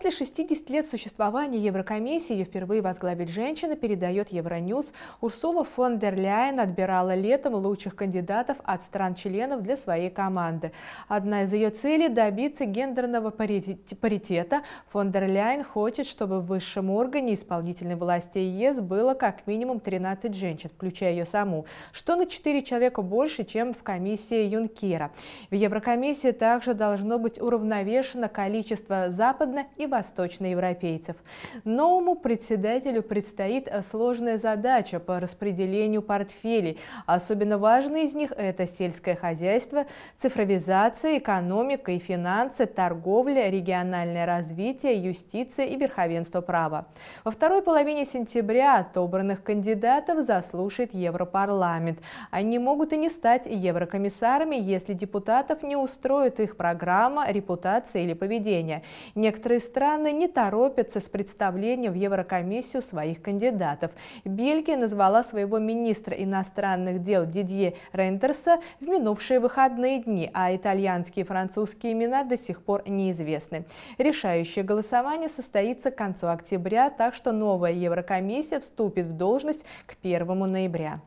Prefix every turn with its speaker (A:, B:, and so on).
A: После 60 лет существования Еврокомиссии ее впервые возглавит женщина, передает Евроньюз. Урсула фон дер Ляйен отбирала летом лучших кандидатов от стран-членов для своей команды. Одна из ее целей – добиться гендерного паритета. Фон дер Ляйен хочет, чтобы в высшем органе исполнительной власти ЕС было как минимум 13 женщин, включая ее саму, что на 4 человека больше, чем в комиссии Юнкера. В Еврокомиссии также должно быть уравновешено количество западно- и восточноевропейцев. Новому председателю предстоит э, сложная задача по распределению портфелей. Особенно важны из них это сельское хозяйство, цифровизация, экономика и финансы, торговля, региональное развитие, юстиция и верховенство права. Во второй половине сентября отобранных кандидатов заслушает Европарламент. Они могут и не стать еврокомиссарами, если депутатов не устроит их программа, репутация или поведение. Некоторые страны страны не торопятся с представлением в Еврокомиссию своих кандидатов. Бельгия назвала своего министра иностранных дел Дидье Рентерса в минувшие выходные дни, а итальянские и французские имена до сих пор неизвестны. Решающее голосование состоится к концу октября, так что новая Еврокомиссия вступит в должность к 1 ноября.